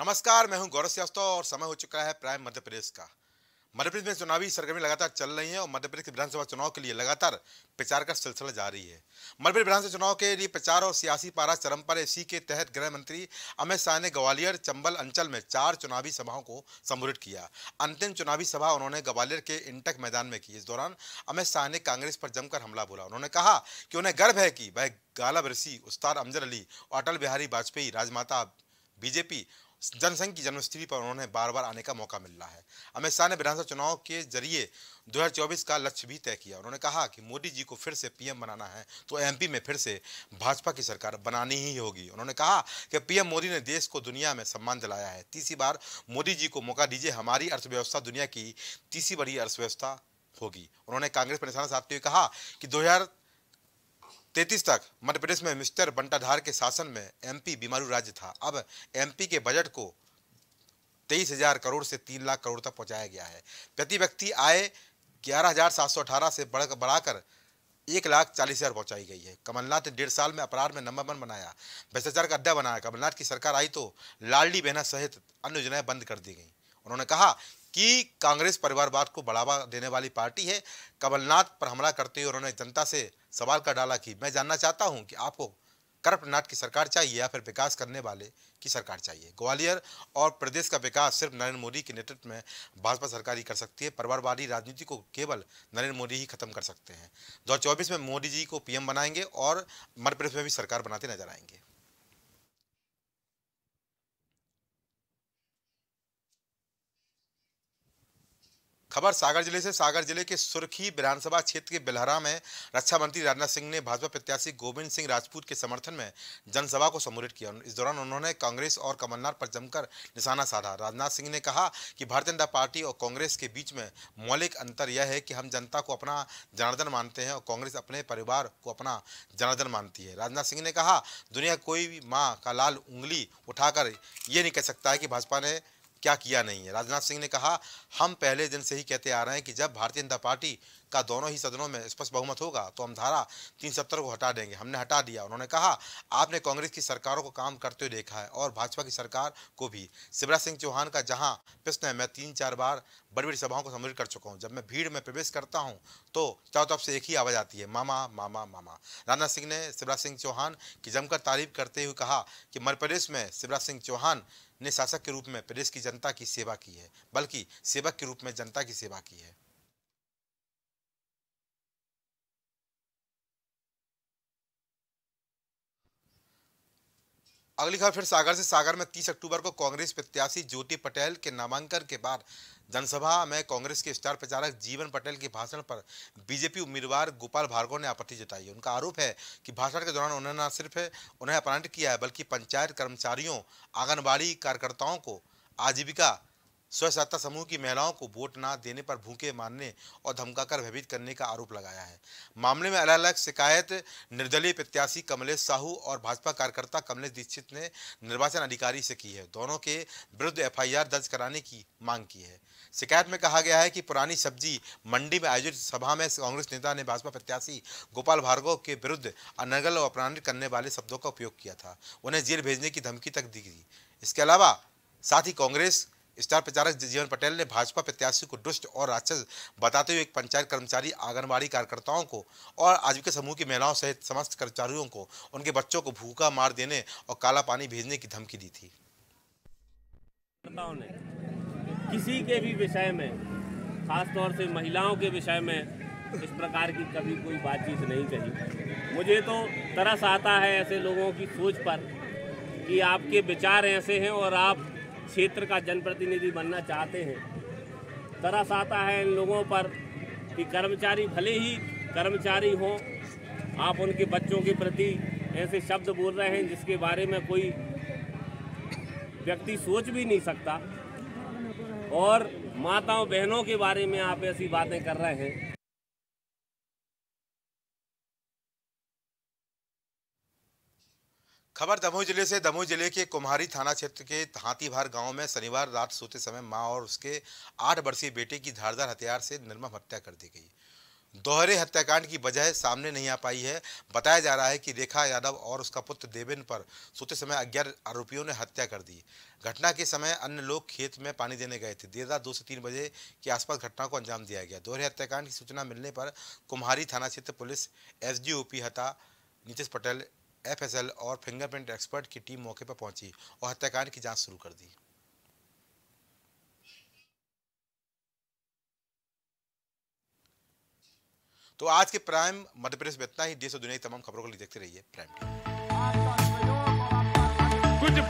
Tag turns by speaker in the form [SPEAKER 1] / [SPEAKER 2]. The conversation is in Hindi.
[SPEAKER 1] नमस्कार मैं हूं गौरव श्रीवास्तव और समय हो चुका है प्राइम मध्य प्रदेश का मध्य प्रदेश में चुनावी सरगर्मी लगातार चल रही है और मध्य प्रदेश के विधानसभा चुनाव के लिए लगातार प्रचार का सिलसिला जारी है मध्य प्रदेश विधानसभा चुनाव के लिए प्रचार और सियासी पारा चरम पर इसी के तहत गृह मंत्री अमित शाह ने ग्वालियर चंबल अंचल में चार चुनावी सभाओं को संबोधित किया अंतिम चुनावी सभा उन्होंने ग्वालियर के इंटक मैदान में की इस दौरान अमित शाह ने कांग्रेस पर जमकर हमला बोला उन्होंने कहा कि उन्हें गर्व है कि वह गालब ऋषि उस्ताद अमजर अली और अटल बिहारी वाजपेयी राजमाता बीजेपी जनसंघ की जन्मस्थली पर उन्होंने बार बार आने का मौका मिल रहा है अमित शाह ने विधानसभा चुनाव के जरिए 2024 का लक्ष्य भी तय किया उन्होंने कहा कि मोदी जी को फिर से पीएम बनाना है तो एमपी में फिर से भाजपा की सरकार बनानी ही होगी उन्होंने कहा कि पीएम मोदी ने देश को दुनिया में सम्मान दिलाया है तीसरी बार मोदी जी को मौका दीजिए हमारी अर्थव्यवस्था दुनिया की तीसरी बड़ी अर्थव्यवस्था होगी उन्होंने कांग्रेस पर निशाना साधते हुए कहा कि दो तैतीस तक मध्य प्रदेश में मिस्टर बंटाधार के शासन में एमपी बीमारू राज्य था अब एमपी के बजट को तेईस हजार करोड़ से तीन लाख करोड़ तक पहुंचाया गया है प्रति व्यक्ति आय ग्यारह हजार सात सौ अठारह से बढ़ बढ़ाकर एक लाख चालीस हजार पहुंचाई गई है कमलनाथ ने डेढ़ साल में अपराध में नंबर वन बनाया भ्रष्टाचार का अड्डा बनाया कमलनाथ की सरकार आई तो लालडी बहना सहित अन्य योजनाएं बंद कर दी गई उन्होंने कहा कि कांग्रेस परिवारवाद को बढ़ावा देने वाली पार्टी है कमलनाथ पर हमला करते हुए उन्होंने जनता से सवाल कर डाला कि मैं जानना चाहता हूं कि आपको करप्ट की सरकार चाहिए या फिर विकास करने वाले की सरकार चाहिए ग्वालियर और प्रदेश का विकास सिर्फ नरेंद्र मोदी के नेतृत्व में भाजपा सरकार ही कर सकती है परिवारवादी राजनीति को केवल नरेंद्र मोदी ही खत्म कर सकते हैं दो में मोदी जी को पीएम बनाएंगे और मध्य प्रदेश में भी सरकार बनाते नजर आएंगे खबर सागर जिले से सागर जिले के सुर्खी विधानसभा क्षेत्र के बिलहरा में रक्षा मंत्री राजनाथ सिंह ने भाजपा प्रत्याशी गोविंद सिंह राजपूत के समर्थन में जनसभा को संबोधित किया इस दौरान उन्होंने कांग्रेस और कमलनाथ पर जमकर निशाना साधा राजनाथ सिंह ने कहा कि भारतीय जनता पार्टी और कांग्रेस के बीच में मौलिक अंतर यह है कि हम जनता को अपना जनार्दन मानते हैं और कांग्रेस अपने परिवार को अपना जनार्दन मानती है राजनाथ सिंह ने कहा दुनिया कोई भी माँ का लाल उंगली उठाकर ये नहीं कह सकता है कि भाजपा ने क्या किया नहीं है राजनाथ सिंह ने कहा हम पहले दिन से ही कहते आ रहे हैं कि जब भारतीय जनता पार्टी का दोनों ही सदनों में स्पष्ट बहुमत होगा तो हम धारा तीन सत्तर को हटा देंगे हमने हटा दिया उन्होंने कहा आपने कांग्रेस की सरकारों को काम करते हुए देखा है और भाजपा की सरकार को भी शिवराज सिंह चौहान का जहाँ प्रश्न है मैं तीन चार बार बड़ी बड़ी सभाओं को सम्मिलित कर चुका हूँ जब मैं भीड़ में प्रवेश करता हूँ तो चारों तरफ से एक ही आवाज़ आती है मामा मामा मामा राजनाथ सिंह ने शिवराज सिंह चौहान की जमकर तारीफ करते हुए कहा कि मध्य प्रदेश में शिवराज सिंह चौहान ने शासक के रूप में प्रदेश की जनता की सेवा की है बल्कि सेवक के रूप में जनता की सेवा की है अगली खबर फिर सागर से सागर में 30 अक्टूबर को कांग्रेस प्रत्याशी ज्योति पटेल के नामांकन के बाद जनसभा में कांग्रेस के स्टार प्रचारक जीवन पटेल के भाषण पर बीजेपी उम्मीदवार गोपाल भार्गव ने आपत्ति जताई है उनका आरोप है कि भाषण के दौरान उन्होंने न सिर्फ उन्हें अपरांत किया है बल्कि पंचायत कर्मचारियों आंगनबाड़ी कार्यकर्ताओं को आजीविका स्व सहायता समूह की महिलाओं को वोट ना देने पर भूखे मारने और धमकाकर भयभीत करने का आरोप लगाया है मामले में अलग अलग शिकायत निर्दलीय प्रत्याशी कमलेश साहू और भाजपा कार्यकर्ता कमलेश दीक्षित ने निर्वाचन अधिकारी से की है दोनों के विरुद्ध एफआईआर दर्ज कराने की मांग की है शिकायत में कहा गया है कि पुरानी सब्जी मंडी में आयोजित सभा में कांग्रेस नेता ने भाजपा प्रत्याशी गोपाल भार्गव के विरुद्ध अनगल और अपराधित करने वाले शब्दों का उपयोग किया था उन्हें जेल भेजने की धमकी तक दी गई इसके अलावा साथ ही कांग्रेस स्टार प्रचारक जीवन पटेल ने भाजपा प्रत्याशी को दुष्ट और राक्षस बताते हुए एक पंचायत कर्मचारी आंगनबाड़ी कार्यकर्ताओं को और आजीविका समूह की महिलाओं सहित समस्त कर्मचारियों को उनके बच्चों को भूखा मार देने और काला पानी भेजने की धमकी
[SPEAKER 2] दी थी किसी के भी विषय में खासतौर से महिलाओं के विषय में इस प्रकार की कभी कोई बातचीत नहीं कही मुझे तो तरस आता है ऐसे लोगों की सोच पर कि आपके विचार ऐसे हैं और आप क्षेत्र का जनप्रतिनिधि बनना चाहते हैं तरस आता है इन लोगों पर कि कर्मचारी भले ही कर्मचारी हों आप उनके बच्चों के प्रति ऐसे शब्द बोल रहे हैं जिसके बारे में कोई व्यक्ति सोच भी नहीं सकता और माताओं बहनों के बारे में आप ऐसी बातें कर रहे हैं
[SPEAKER 1] खबर दमोह जिले से दमोह जिले के कुम्हारी थाना क्षेत्र के हाथीभार गांव में शनिवार रात सोते समय मां और उसके आठ वर्षीय बेटे की धारदार हथियार से निर्मम हत्या कर दी गई दोहरे हत्याकांड की वजह सामने नहीं आ पाई है बताया जा रहा है कि रेखा यादव और उसका पुत्र देवेन पर सोते समय अज्ञात आरोपियों ने हत्या कर दी घटना के समय अन्य लोग खेत में पानी देने गए थे देर रात दो से तीन बजे के आसपास घटना को अंजाम दिया गया दोहरे हत्याकांड की सूचना मिलने पर कुम्हारी थाना क्षेत्र पुलिस एस डी हता नीतीश पटेल एफएसएल और फिंगरप्रिंट एक्सपर्ट की टीम मौके पर पहुंची और हत्याकांड की जांच शुरू कर दी तो आज के प्राइम मध्यप्रदेश में इतना ही देश और दुनिया की तमाम खबरों को लिए देखते रहिए प्राइम टीवी